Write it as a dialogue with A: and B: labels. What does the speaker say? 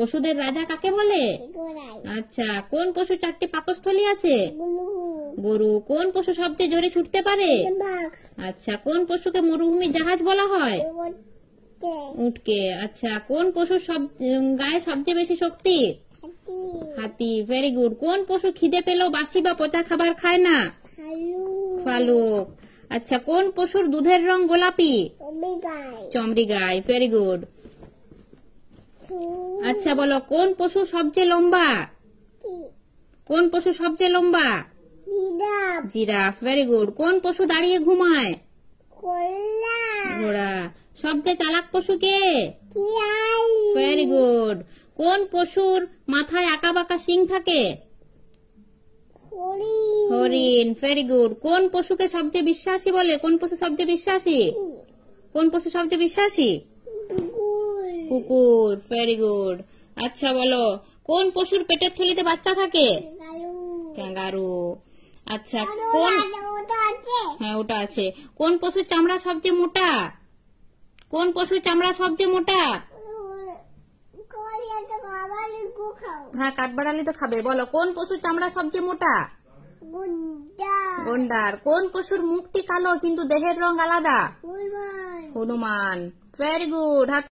A: পশুদের রাজা কাকে বলে আচ্ছা কোন পশু চারটি পাকস্থলী আছে গরু কোন পশু সবচেয়ে জোরে ছুটতে পারে আচ্ছা কোন পশুকে মরুভূমি জাহাজ বলা হয় উটকে আচ্ছা কোন পশুর সব গায়ে সবচেয়ে বেশি শক্তি হাতি ভেরি গুড কোন পশু খিদে পেলেও বাসি বা পচা খাবার খায় না ফালুক আচ্ছা কোন পশুর দুধের রং গোলাপি চমড়ি গায় ভেরি গুড আচ্ছা বলো কোন পশু সবচেয়ে লম্বা কোন পশু সবচেয়ে লম্বা জিরাফ ভেরি গুড কোন পশু দাঁড়িয়ে ঘুমায় ঘোড়া সবচেয়ে চালাক পশু কে ভেরি গুড কোন পশুর মাথায় আঁকা বাঁকা শিং থাকে হরিণ ভেরি গুড কোন পশুকে সবচেয়ে বিশ্বাসী বলে কোন পশু সবচেয়ে বিশ্বাসী কোন পশু সবচেয়ে বিশ্বাসী কুকুর ভেরি গুড আচ্ছা বলো কোন পশুর পেটের থলিতে বাচ্চা থাকে ক্যাঙ্গারু আচ্ছা কোন হ্যাঁ ওটা আছে কোন পশুর চামড়া সবচেয়ে মোটা কোন পশুর চামড়া সবচেয়ে মোটা হ্যাঁ কাঠবাড়ালি তো খাবে বলো কোন পশুর চামড়া সবচেয়ে মোটা গন্ডার কোন পশুর মুখটি কালো কিন্তু দেহের রং আলাদা হনুমান ভেরি গুড